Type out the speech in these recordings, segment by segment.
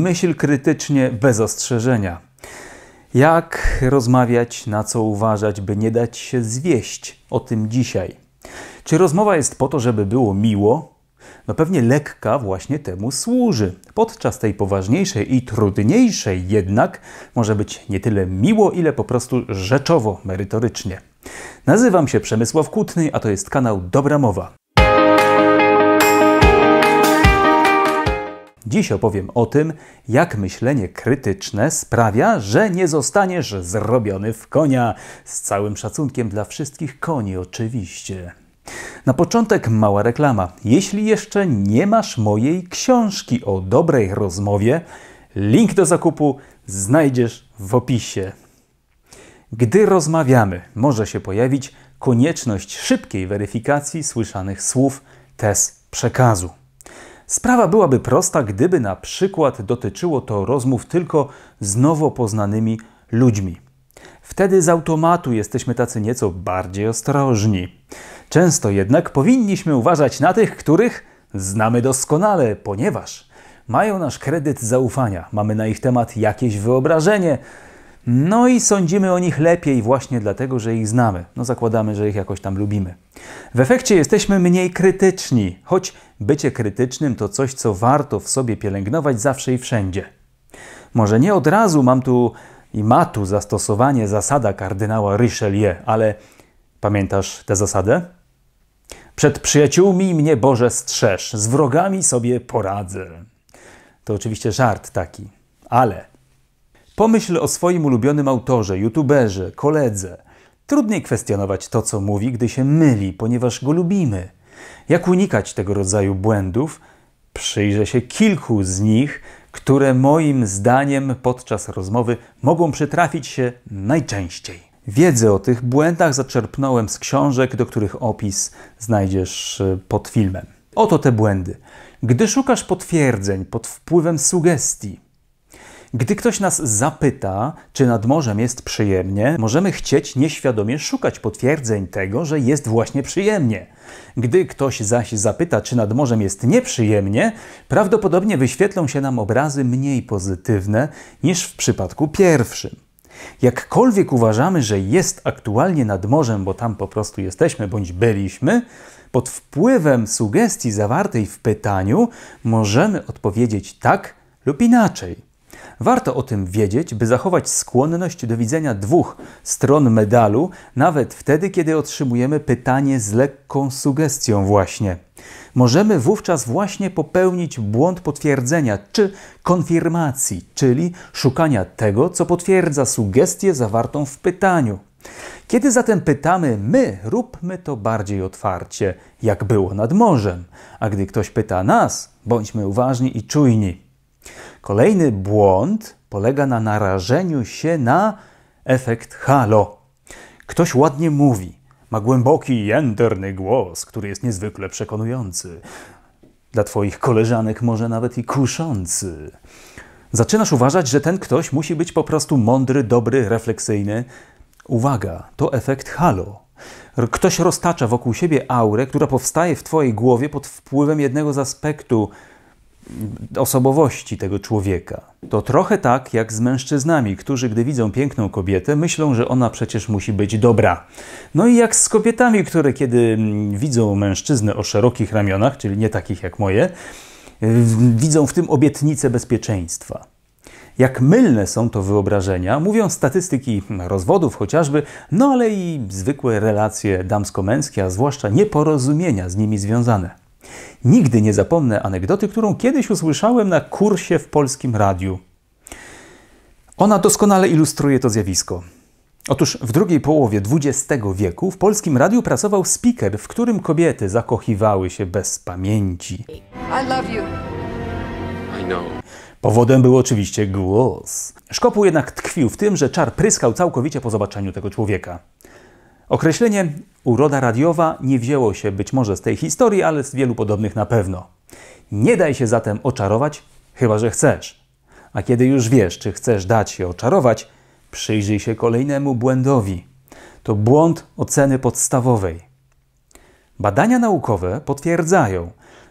Myśl krytycznie, bez ostrzeżenia. Jak rozmawiać, na co uważać, by nie dać się zwieść? O tym dzisiaj. Czy rozmowa jest po to, żeby było miło? No pewnie lekka właśnie temu służy. Podczas tej poważniejszej i trudniejszej jednak może być nie tyle miło, ile po prostu rzeczowo, merytorycznie. Nazywam się Przemysław Kutny, a to jest kanał Dobra Mowa. Dziś opowiem o tym, jak myślenie krytyczne sprawia, że nie zostaniesz zrobiony w konia. Z całym szacunkiem dla wszystkich koni, oczywiście. Na początek mała reklama. Jeśli jeszcze nie masz mojej książki o dobrej rozmowie, link do zakupu znajdziesz w opisie. Gdy rozmawiamy, może się pojawić konieczność szybkiej weryfikacji słyszanych słów tez przekazu. Sprawa byłaby prosta, gdyby na przykład dotyczyło to rozmów tylko z nowo poznanymi ludźmi. Wtedy z automatu jesteśmy tacy nieco bardziej ostrożni. Często jednak powinniśmy uważać na tych, których znamy doskonale, ponieważ mają nasz kredyt zaufania, mamy na ich temat jakieś wyobrażenie, no i sądzimy o nich lepiej właśnie dlatego, że ich znamy. No zakładamy, że ich jakoś tam lubimy. W efekcie jesteśmy mniej krytyczni, choć bycie krytycznym to coś, co warto w sobie pielęgnować zawsze i wszędzie. Może nie od razu mam tu i ma tu zastosowanie zasada kardynała Richelieu, ale pamiętasz tę zasadę? Przed przyjaciółmi mnie Boże strzeż, z wrogami sobie poradzę. To oczywiście żart taki, ale Pomyśl o swoim ulubionym autorze, youtuberze, koledze. Trudniej kwestionować to, co mówi, gdy się myli, ponieważ go lubimy. Jak unikać tego rodzaju błędów? Przyjrzę się kilku z nich, które moim zdaniem podczas rozmowy mogą przytrafić się najczęściej. Wiedzę o tych błędach zaczerpnąłem z książek, do których opis znajdziesz y, pod filmem. Oto te błędy. Gdy szukasz potwierdzeń pod wpływem sugestii, gdy ktoś nas zapyta, czy nad morzem jest przyjemnie, możemy chcieć nieświadomie szukać potwierdzeń tego, że jest właśnie przyjemnie. Gdy ktoś zaś zapyta, czy nad morzem jest nieprzyjemnie, prawdopodobnie wyświetlą się nam obrazy mniej pozytywne niż w przypadku pierwszym. Jakkolwiek uważamy, że jest aktualnie nad morzem, bo tam po prostu jesteśmy bądź byliśmy, pod wpływem sugestii zawartej w pytaniu możemy odpowiedzieć tak lub inaczej. Warto o tym wiedzieć, by zachować skłonność do widzenia dwóch stron medalu, nawet wtedy, kiedy otrzymujemy pytanie z lekką sugestią właśnie. Możemy wówczas właśnie popełnić błąd potwierdzenia czy konfirmacji, czyli szukania tego, co potwierdza sugestię zawartą w pytaniu. Kiedy zatem pytamy my, róbmy to bardziej otwarcie, jak było nad morzem, a gdy ktoś pyta nas, bądźmy uważni i czujni. Kolejny błąd polega na narażeniu się na efekt halo. Ktoś ładnie mówi, ma głęboki, jędrny głos, który jest niezwykle przekonujący. Dla twoich koleżanek może nawet i kuszący. Zaczynasz uważać, że ten ktoś musi być po prostu mądry, dobry, refleksyjny. Uwaga, to efekt halo. Ktoś roztacza wokół siebie aurę, która powstaje w twojej głowie pod wpływem jednego z aspektu osobowości tego człowieka. To trochę tak jak z mężczyznami, którzy gdy widzą piękną kobietę, myślą, że ona przecież musi być dobra. No i jak z kobietami, które kiedy mm, widzą mężczyznę o szerokich ramionach, czyli nie takich jak moje, widzą w tym obietnicę bezpieczeństwa. Jak mylne są to wyobrażenia, mówią statystyki rozwodów chociażby, no ale i zwykłe relacje damsko-męskie, a zwłaszcza nieporozumienia z nimi związane. Nigdy nie zapomnę anegdoty, którą kiedyś usłyszałem na kursie w polskim radiu. Ona doskonale ilustruje to zjawisko. Otóż w drugiej połowie XX wieku w polskim radiu pracował speaker, w którym kobiety zakochiwały się bez pamięci. I love you. I know. Powodem był oczywiście głos. Szkopuł jednak tkwił w tym, że czar pryskał całkowicie po zobaczeniu tego człowieka. Określenie uroda radiowa nie wzięło się być może z tej historii, ale z wielu podobnych na pewno. Nie daj się zatem oczarować, chyba że chcesz. A kiedy już wiesz, czy chcesz dać się oczarować, przyjrzyj się kolejnemu błędowi. To błąd oceny podstawowej. Badania naukowe potwierdzają,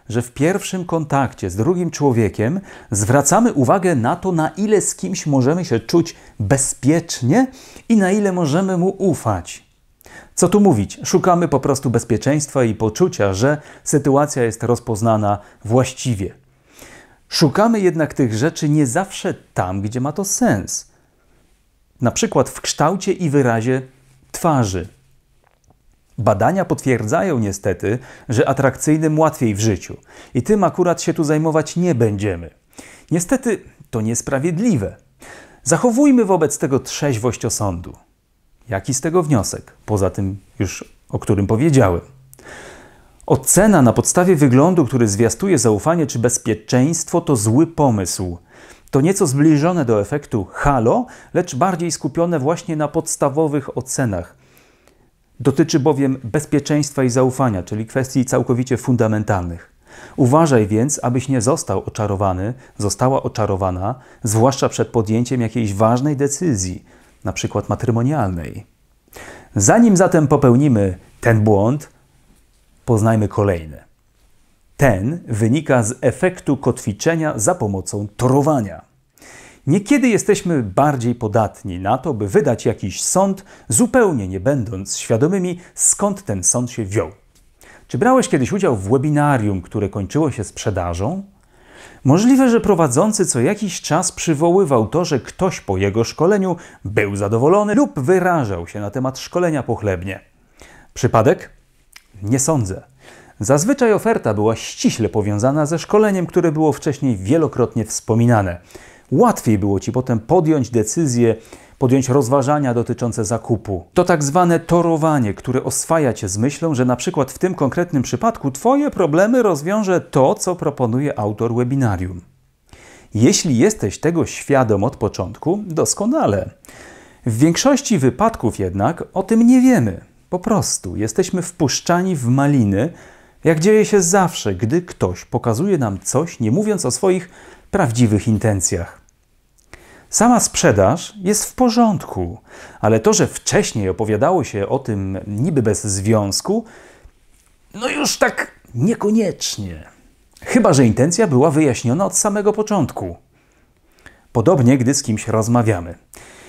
że w pierwszym kontakcie z drugim człowiekiem zwracamy uwagę na to, na ile z kimś możemy się czuć bezpiecznie i na ile możemy mu ufać. Co tu mówić? Szukamy po prostu bezpieczeństwa i poczucia, że sytuacja jest rozpoznana właściwie. Szukamy jednak tych rzeczy nie zawsze tam, gdzie ma to sens. Na przykład w kształcie i wyrazie twarzy. Badania potwierdzają niestety, że atrakcyjnym łatwiej w życiu i tym akurat się tu zajmować nie będziemy. Niestety to niesprawiedliwe. Zachowujmy wobec tego trzeźwość osądu. Jaki z tego wniosek? Poza tym już o którym powiedziałem. Ocena na podstawie wyglądu, który zwiastuje zaufanie czy bezpieczeństwo, to zły pomysł. To nieco zbliżone do efektu halo, lecz bardziej skupione właśnie na podstawowych ocenach. Dotyczy bowiem bezpieczeństwa i zaufania, czyli kwestii całkowicie fundamentalnych. Uważaj więc, abyś nie został oczarowany, została oczarowana, zwłaszcza przed podjęciem jakiejś ważnej decyzji, na przykład matrymonialnej. Zanim zatem popełnimy ten błąd, poznajmy kolejny. Ten wynika z efektu kotwiczenia za pomocą torowania. Niekiedy jesteśmy bardziej podatni na to, by wydać jakiś sąd, zupełnie nie będąc świadomymi, skąd ten sąd się wziął. Czy brałeś kiedyś udział w webinarium, które kończyło się sprzedażą? Możliwe, że prowadzący co jakiś czas przywoływał to, że ktoś po jego szkoleniu był zadowolony lub wyrażał się na temat szkolenia pochlebnie. Przypadek? Nie sądzę. Zazwyczaj oferta była ściśle powiązana ze szkoleniem, które było wcześniej wielokrotnie wspominane łatwiej było ci potem podjąć decyzję, podjąć rozważania dotyczące zakupu. To tak zwane torowanie, które oswaja cię z myślą, że na przykład w tym konkretnym przypadku twoje problemy rozwiąże to, co proponuje autor webinarium. Jeśli jesteś tego świadom od początku, doskonale. W większości wypadków jednak o tym nie wiemy. Po prostu jesteśmy wpuszczani w maliny, jak dzieje się zawsze, gdy ktoś pokazuje nam coś, nie mówiąc o swoich prawdziwych intencjach. Sama sprzedaż jest w porządku, ale to, że wcześniej opowiadało się o tym niby bez związku, no już tak niekoniecznie. Chyba, że intencja była wyjaśniona od samego początku. Podobnie, gdy z kimś rozmawiamy.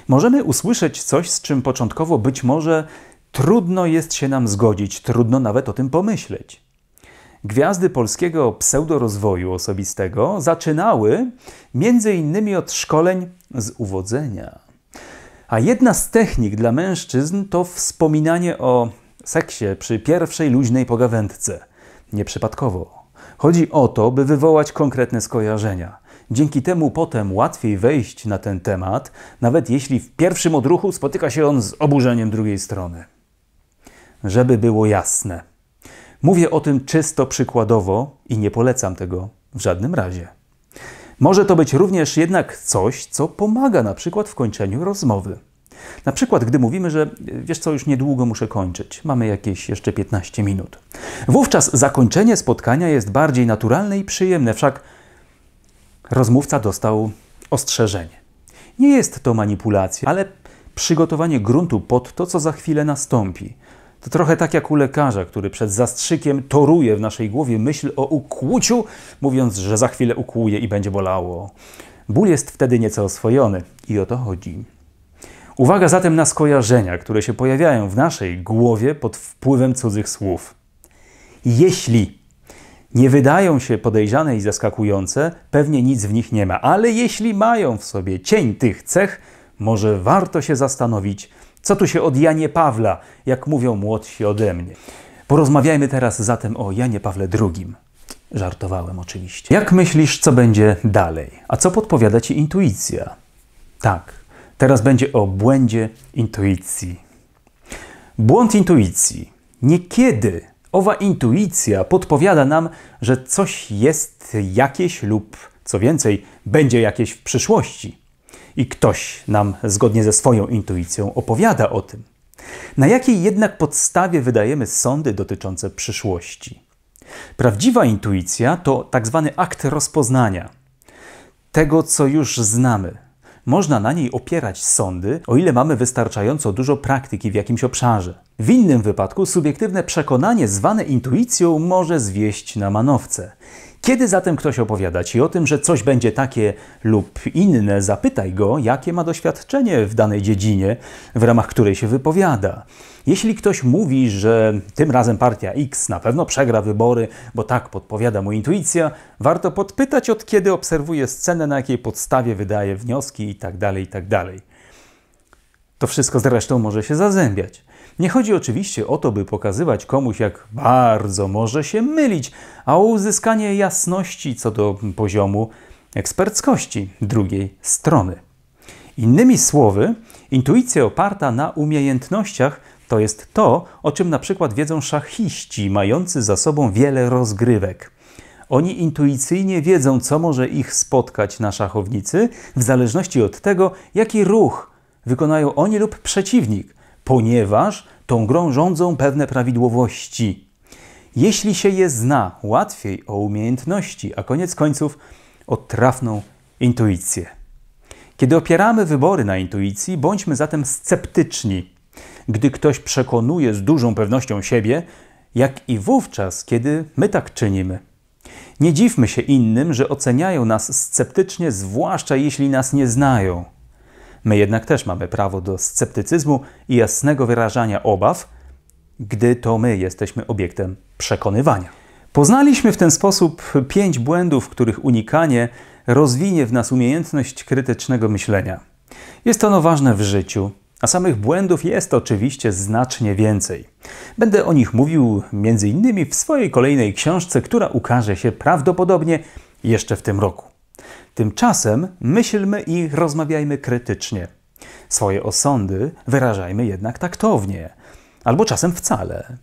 Możemy usłyszeć coś, z czym początkowo być może trudno jest się nam zgodzić, trudno nawet o tym pomyśleć. Gwiazdy polskiego pseudorozwoju osobistego zaczynały między innymi od szkoleń z uwodzenia. A jedna z technik dla mężczyzn to wspominanie o seksie przy pierwszej luźnej pogawędce. Nieprzypadkowo. Chodzi o to, by wywołać konkretne skojarzenia. Dzięki temu potem łatwiej wejść na ten temat, nawet jeśli w pierwszym odruchu spotyka się on z oburzeniem drugiej strony. Żeby było jasne. Mówię o tym czysto przykładowo i nie polecam tego w żadnym razie. Może to być również jednak coś, co pomaga na przykład w kończeniu rozmowy. Na przykład, gdy mówimy, że wiesz co, już niedługo muszę kończyć, mamy jakieś jeszcze 15 minut. Wówczas zakończenie spotkania jest bardziej naturalne i przyjemne, wszak rozmówca dostał ostrzeżenie. Nie jest to manipulacja, ale przygotowanie gruntu pod to, co za chwilę nastąpi. To trochę tak jak u lekarza, który przed zastrzykiem toruje w naszej głowie myśl o ukłuciu, mówiąc, że za chwilę ukłuje i będzie bolało. Ból jest wtedy nieco oswojony i o to chodzi. Uwaga zatem na skojarzenia, które się pojawiają w naszej głowie pod wpływem cudzych słów. Jeśli nie wydają się podejrzane i zaskakujące, pewnie nic w nich nie ma, ale jeśli mają w sobie cień tych cech, może warto się zastanowić, co tu się od Janie Pawla, jak mówią młodsi ode mnie? Porozmawiajmy teraz zatem o Janie Pawle II. Żartowałem oczywiście. Jak myślisz, co będzie dalej? A co podpowiada ci intuicja? Tak, teraz będzie o błędzie intuicji. Błąd intuicji. Niekiedy owa intuicja podpowiada nam, że coś jest jakieś lub co więcej, będzie jakieś w przyszłości i ktoś nam zgodnie ze swoją intuicją opowiada o tym. Na jakiej jednak podstawie wydajemy sądy dotyczące przyszłości? Prawdziwa intuicja to tak zwany akt rozpoznania tego, co już znamy. Można na niej opierać sądy, o ile mamy wystarczająco dużo praktyki w jakimś obszarze. W innym wypadku subiektywne przekonanie zwane intuicją może zwieść na manowce. Kiedy zatem ktoś opowiada ci o tym, że coś będzie takie lub inne, zapytaj go, jakie ma doświadczenie w danej dziedzinie, w ramach której się wypowiada. Jeśli ktoś mówi, że tym razem partia X na pewno przegra wybory, bo tak podpowiada mu intuicja, warto podpytać od kiedy obserwuje scenę, na jakiej podstawie wydaje wnioski itd. Tak itd. Tak to wszystko zresztą może się zazębiać. Nie chodzi oczywiście o to, by pokazywać komuś, jak bardzo może się mylić, a o uzyskanie jasności co do poziomu eksperckości drugiej strony. Innymi słowy, intuicja oparta na umiejętnościach to jest to, o czym na przykład wiedzą szachiści mający za sobą wiele rozgrywek. Oni intuicyjnie wiedzą, co może ich spotkać na szachownicy, w zależności od tego, jaki ruch wykonają oni lub przeciwnik ponieważ tą grą rządzą pewne prawidłowości. Jeśli się je zna, łatwiej o umiejętności, a koniec końców o trafną intuicję. Kiedy opieramy wybory na intuicji, bądźmy zatem sceptyczni. Gdy ktoś przekonuje z dużą pewnością siebie, jak i wówczas, kiedy my tak czynimy. Nie dziwmy się innym, że oceniają nas sceptycznie, zwłaszcza jeśli nas nie znają. My jednak też mamy prawo do sceptycyzmu i jasnego wyrażania obaw, gdy to my jesteśmy obiektem przekonywania. Poznaliśmy w ten sposób pięć błędów, których unikanie rozwinie w nas umiejętność krytycznego myślenia. Jest ono ważne w życiu, a samych błędów jest oczywiście znacznie więcej. Będę o nich mówił m.in. w swojej kolejnej książce, która ukaże się prawdopodobnie jeszcze w tym roku. Tymczasem myślmy i rozmawiajmy krytycznie. Swoje osądy wyrażajmy jednak taktownie, albo czasem wcale.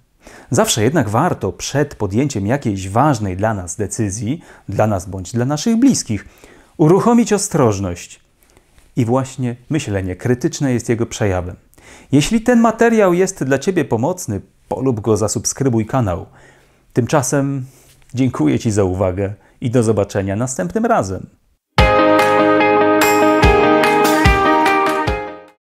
Zawsze jednak warto przed podjęciem jakiejś ważnej dla nas decyzji, dla nas bądź dla naszych bliskich, uruchomić ostrożność. I właśnie myślenie krytyczne jest jego przejawem. Jeśli ten materiał jest dla Ciebie pomocny, polub go, zasubskrybuj kanał. Tymczasem dziękuję Ci za uwagę i do zobaczenia następnym razem.